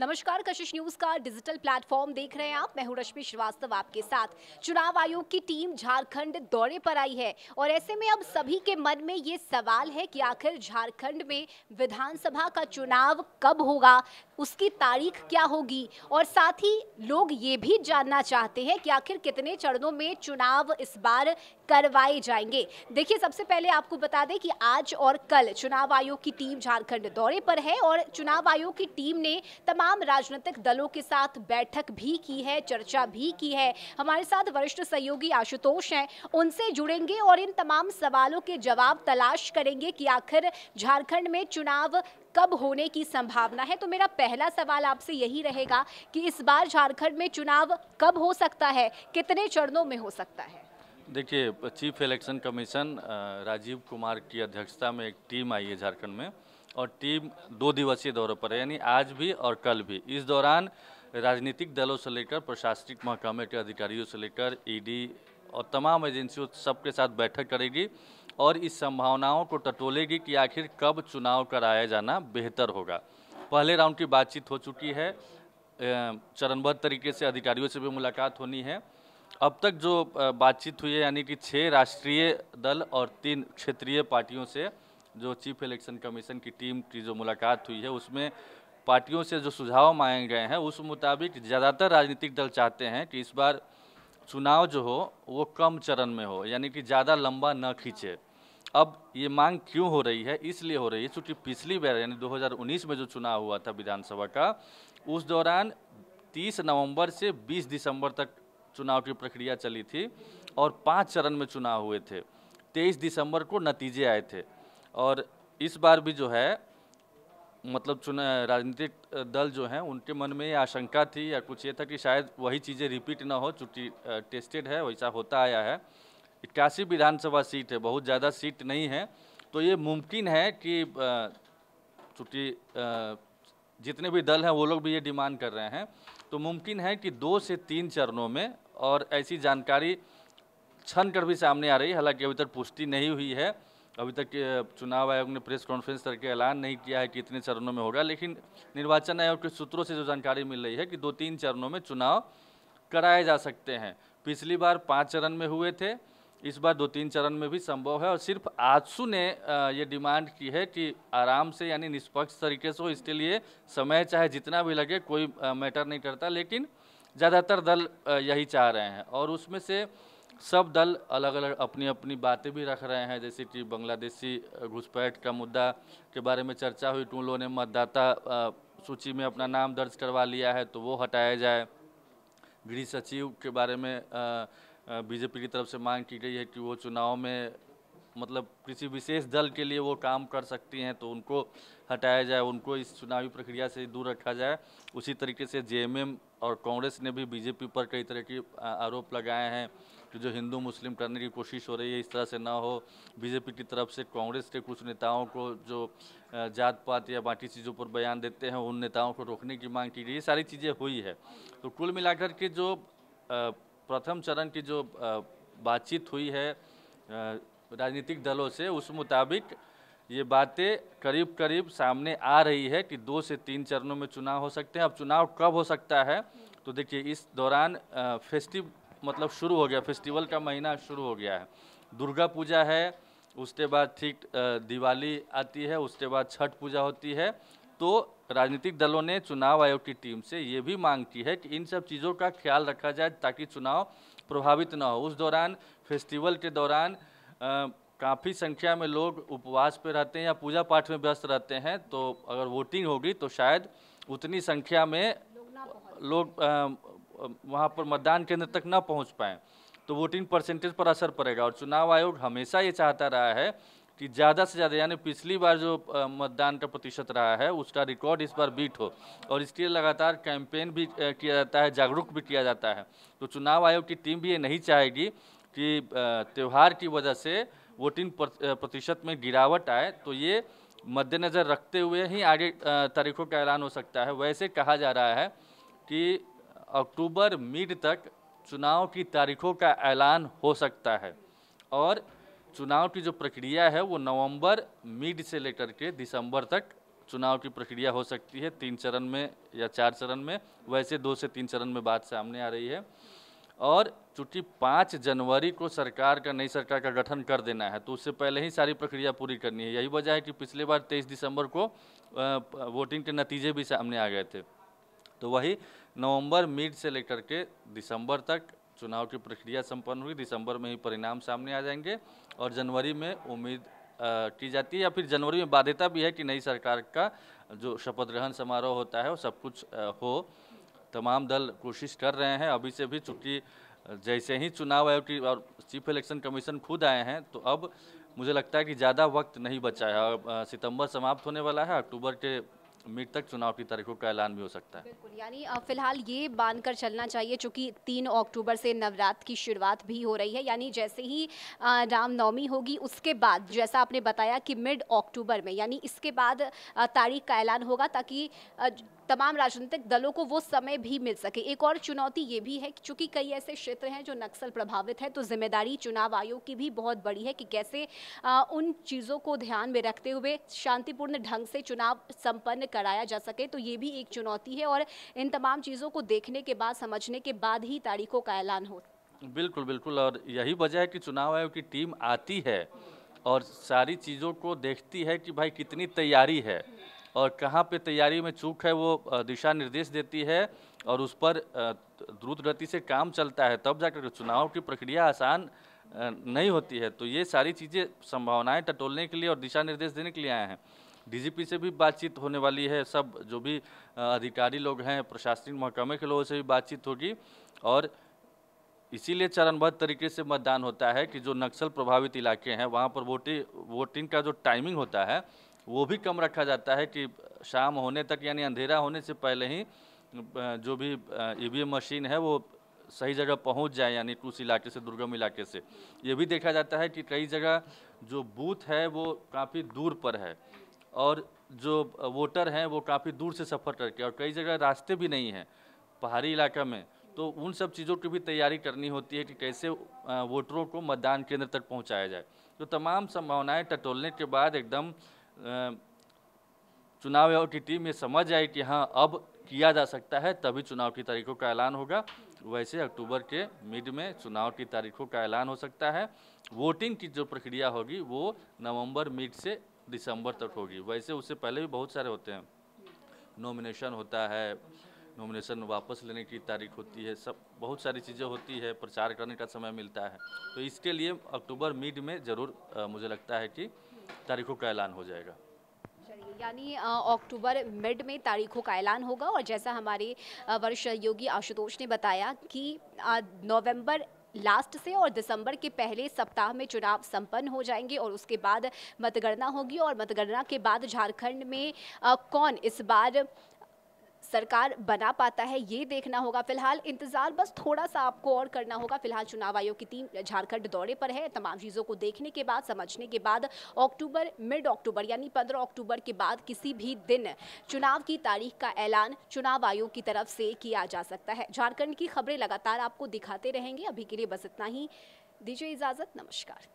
नमस्कार कशिश न्यूज का डिजिटल प्लेटफॉर्म देख रहे हैं आप मैं हूं रश्मि श्रीवास्तव आपके साथ चुनाव आयोग की टीम झारखंड दौरे पर आई है और ऐसे में अब सभी के मन में ये सवाल है कि आखिर झारखंड में विधानसभा का चुनाव कब होगा उसकी तारीख क्या होगी और साथ ही लोग ये भी जानना चाहते हैं कि आखिर कितने चरणों में चुनाव इस बार करवाए जाएंगे देखिए सबसे पहले आपको बता दें कि आज और कल चुनाव आयोग की टीम झारखंड दौरे पर है और चुनाव आयोग की टीम ने तमाम राजनीतिक दलों के साथ बैठक भी की है चर्चा भी की है हमारे साथ वरिष्ठ सहयोगी आशुतोष हैं उनसे जुड़ेंगे और इन तमाम सवालों के जवाब तलाश करेंगे कि आखिर झारखंड में चुनाव कब होने की संभावना है तो मेरा पहला सवाल आपसे यही रहेगा कि इस बार झारखंड में चुनाव कब हो सकता है कितने चरणों में हो सकता है देखिए chief election commission Rajiv Kumar की अध्यक्षता में एक टीम आई है झारखंड में और टीम दो दिवसीय दौरे पर है यानी आज भी और कल भी इस दौरान राजनीतिक दलों से लेकर प्रशासनिक महकमे के अधिकारियों से लेकर ईडी और तमाम एजेंसियों सबके साथ बैठक करेगी और इस संभावनाओं को टटोलेगी कि आखिर कब चुनाव कराया जाना बेहतर होगा पहले राउंड की बातचीत हो चुकी है चरणबद्ध तरीके से अधिकारियों से भी मुलाकात होनी है अब तक जो बातचीत हुई है यानी कि छः राष्ट्रीय दल और तीन क्षेत्रीय पार्टियों से जो चीफ इलेक्शन कमीशन की टीम की जो मुलाकात हुई है उसमें पार्टियों से जो सुझाव मांगे गए हैं उस मुताबिक ज़्यादातर राजनीतिक दल चाहते हैं कि इस बार चुनाव जो हो वो कम चरण में हो यानी कि ज़्यादा लंबा न खींचे अब ये मांग क्यों हो रही है इसलिए हो रही है क्योंकि पिछली बार यानी 2019 में जो चुनाव हुआ था विधानसभा का उस दौरान 30 नवंबर से 20 दिसंबर तक चुनाव की प्रक्रिया चली थी और पाँच चरण में चुनाव हुए थे तेईस दिसंबर को नतीजे आए थे और इस बार भी जो है मतलब चुना राजनीतिक दल जो हैं उनके मन में ये आशंका थी या कुछ ये था कि शायद वही चीज़ें रिपीट ना हो चूँकि टेस्टेड है वैसा होता आया है इक्यासी विधानसभा सीट है बहुत ज़्यादा सीट नहीं है तो ये मुमकिन है कि चूँकि जितने भी दल हैं वो लोग भी ये डिमांड कर रहे हैं तो मुमकिन है कि दो से तीन चरणों में और ऐसी जानकारी छन कर भी सामने आ रही है हालांकि अभी तक पुष्टि नहीं हुई है अभी तक चुनाव आयोग ने प्रेस कॉन्फ्रेंस करके ऐलान नहीं किया है कि इतने चरणों में होगा लेकिन निर्वाचन आयोग के सूत्रों से जो जानकारी मिल रही है कि दो तीन चरणों में चुनाव कराए जा सकते हैं पिछली बार पाँच चरण में हुए थे इस बार दो तीन चरण में भी संभव है और सिर्फ आजसू ने ये डिमांड की है कि आराम से यानी निष्पक्ष तरीके से हो इसके लिए समय चाहे जितना भी लगे कोई मैटर नहीं करता लेकिन ज़्यादातर दल यही चाह रहे हैं और उसमें से सब दल अलग अलग अपनी अपनी बातें भी रख रहे हैं जैसे कि बांग्लादेशी घुसपैठ का मुद्दा के बारे में चर्चा हुई टूलों ने मतदाता सूची में अपना नाम दर्ज करवा लिया है तो वो हटाया जाए गृह सचिव के बारे में बीजेपी की तरफ से मांग की गई है कि वो चुनाव में मतलब किसी विशेष दल के लिए वो काम कर सकती हैं तो उनको हटाया जाए उनको इस चुनावी प्रक्रिया से दूर रखा जाए उसी तरीके से जे और कांग्रेस ने भी बीजेपी पर कई तरह के आरोप लगाए हैं कि जो हिंदू मुस्लिम करने की कोशिश हो रही है इस तरह से ना हो बीजेपी की तरफ से कांग्रेस के कुछ नेताओं को जो जात पात या बाकी चीज़ों पर बयान देते हैं उन नेताओं को रोकने की मांग की गई ये सारी चीज़ें हुई है तो कुल मिलाकर के जो प्रथम चरण की जो बातचीत हुई है राजनीतिक दलों से उस मुताबिक ये बातें करीब करीब सामने आ रही है कि दो से तीन चरणों में चुनाव हो सकते हैं अब चुनाव कब हो सकता है तो देखिए इस दौरान फेस्टिव मतलब शुरू हो गया फेस्टिवल का महीना शुरू हो गया है दुर्गा पूजा है उसके बाद ठीक दिवाली आती है उसके बाद छठ पूजा होती है तो राजनीतिक दलों ने चुनाव आयोग की टीम से ये भी मांग की है कि इन सब चीज़ों का ख्याल रखा जाए ताकि चुनाव प्रभावित ना हो उस दौरान फेस्टिवल के दौरान काफ़ी संख्या में लोग उपवास पे रहते हैं या पूजा पाठ में व्यस्त रहते हैं तो अगर वोटिंग होगी तो शायद उतनी संख्या में लोग वहाँ पर मतदान केंद्र तक ना पहुँच पाएँ तो वोटिंग परसेंटेज पर असर पड़ेगा और चुनाव आयोग हमेशा ये चाहता रहा है कि ज़्यादा से ज़्यादा यानी पिछली बार जो मतदान का प्रतिशत रहा है उसका रिकॉर्ड इस बार बीट हो और इसके लिए लगातार कैंपेन भी किया जाता है जागरूक भी किया जाता है तो चुनाव आयोग की टीम भी ये नहीं चाहेगी कि त्यौहार की वजह से वोटिंग प्रतिशत में गिरावट आए तो ये मद्देनज़र रखते हुए ही आगे तारीखों का ऐलान हो सकता है वैसे कहा जा रहा है कि अक्टूबर मिड तक चुनाव की तारीखों का ऐलान हो सकता है और चुनाव की जो प्रक्रिया है वो नवंबर मिड से लेकर के दिसंबर तक चुनाव की प्रक्रिया हो सकती है तीन चरण में या चार चरण में वैसे दो से तीन चरण में बात सामने आ रही है और चूँकि पाँच जनवरी को सरकार का नई सरकार का गठन कर देना है तो उससे पहले ही सारी प्रक्रिया पूरी करनी है यही वजह है कि पिछले बार तेईस दिसंबर को वोटिंग के नतीजे भी सामने आ गए थे तो वही नवंबर मिड से लेकर के दिसंबर तक चुनाव की प्रक्रिया संपन्न हुई दिसंबर में ही परिणाम सामने आ जाएंगे और जनवरी में उम्मीद की जाती है या फिर जनवरी में बाध्यता भी है कि नई सरकार का जो शपथ ग्रहण समारोह होता है वो सब कुछ हो तमाम दल कोशिश कर रहे हैं अभी से भी चूँकि जैसे ही चुनाव आयोग की और चीफ इलेक्शन कमीशन खुद आए हैं तो अब मुझे लगता है कि ज़्यादा वक्त नहीं बचा है सितंबर समाप्त होने वाला है अक्टूबर के मिड तक चुनाव की तारीखों का ऐलान भी हो सकता है बिल्कुल यानी फिलहाल ये मानकर चलना चाहिए चूँकि तीन अक्टूबर से नवरात्र की शुरुआत भी हो रही है यानी जैसे ही रामनवमी होगी उसके बाद जैसा आपने बताया कि मिड अक्टूबर में यानी इसके बाद तारीख का ऐलान होगा ताकि तमाम राजनीतिक दलों को वो समय भी मिल सके एक और चुनौती ये भी है चूंकि कई ऐसे क्षेत्र हैं जो नक्सल प्रभावित हैं तो जिम्मेदारी चुनाव आयोग की भी बहुत बड़ी है कि कैसे उन चीज़ों को ध्यान में रखते हुए शांतिपूर्ण ढंग से चुनाव संपन्न कराया जा सके तो ये भी एक चुनौती है और इन तमाम चीज़ों को देखने के बाद समझने के बाद ही तारीखों का ऐलान हो बिल्कुल बिल्कुल और यही वजह है कि चुनाव आयोग की टीम आती है और सारी चीज़ों को देखती है कि भाई कितनी तैयारी है और कहाँ पे तैयारी में चूक है वो दिशा निर्देश देती है और उस पर द्रुत गति से काम चलता है तब जाकर चुनाव की प्रक्रिया आसान नहीं होती है तो ये सारी चीज़ें संभावनाएं टटोलने के लिए और दिशा निर्देश देने के लिए आए हैं डीजीपी से भी बातचीत होने वाली है सब जो भी अधिकारी लोग हैं प्रशासनिक महकमे के लोगों से भी बातचीत होगी और इसीलिए चरणबद्ध तरीके से मतदान होता है कि जो नक्सल प्रभावित इलाके हैं वहाँ पर वोटिंग वोटिंग का जो टाइमिंग होता है वो भी कम रखा जाता है कि शाम होने तक यानी अंधेरा होने से पहले ही जो भी ई मशीन है वो सही जगह पहुंच जाए यानी उस इलाके से दुर्गम इलाके से ये भी देखा जाता है कि कई जगह जो बूथ है वो काफ़ी दूर पर है और जो वोटर हैं वो काफ़ी दूर से सफ़र करके और कई जगह रास्ते भी नहीं हैं पहाड़ी इलाका में तो उन सब चीज़ों की भी तैयारी करनी होती है कि कैसे वोटरों को मतदान केंद्र तक पहुंचाया जाए तो तमाम संभावनाएं टटोलने के बाद एकदम चुनाव आयोग की टीम ये समझ आई कि हाँ अब किया जा सकता है तभी चुनाव की तारीखों का ऐलान होगा वैसे अक्टूबर के मिड में चुनाव की तारीखों का ऐलान हो सकता है वोटिंग की जो प्रक्रिया होगी वो नवंबर मिड से दिसंबर तक होगी वैसे उससे पहले भी बहुत सारे होते हैं नॉमिनेशन होता है नॉमिनेशन वापस लेने की तारीख होती है सब बहुत सारी चीज़ें होती है प्रचार करने का समय मिलता है तो इसके लिए अक्टूबर मिड में ज़रूर मुझे लगता है कि तारीखों का ऐलान हो जाएगा यानी अक्टूबर मिड में तारीखों का ऐलान होगा और जैसा हमारे वरिष्ठ योगी आशुतोष ने बताया कि नवंबर लास्ट से और दिसंबर के पहले सप्ताह में चुनाव संपन्न हो जाएंगे और उसके बाद मतगणना होगी और मतगणना के बाद झारखंड में कौन इस बार सरकार बना पाता है ये देखना होगा फिलहाल इंतजार बस थोड़ा सा आपको और करना होगा फिलहाल चुनाव आयोग की टीम झारखंड दौरे पर है तमाम चीज़ों को देखने के बाद समझने के बाद अक्टूबर मिड अक्टूबर यानी पंद्रह अक्टूबर के बाद किसी भी दिन चुनाव की तारीख का ऐलान चुनाव आयोग की तरफ से किया जा सकता है झारखंड की खबरें लगातार आपको दिखाते रहेंगे अभी के लिए बस इतना ही दीजिए इजाज़त नमस्कार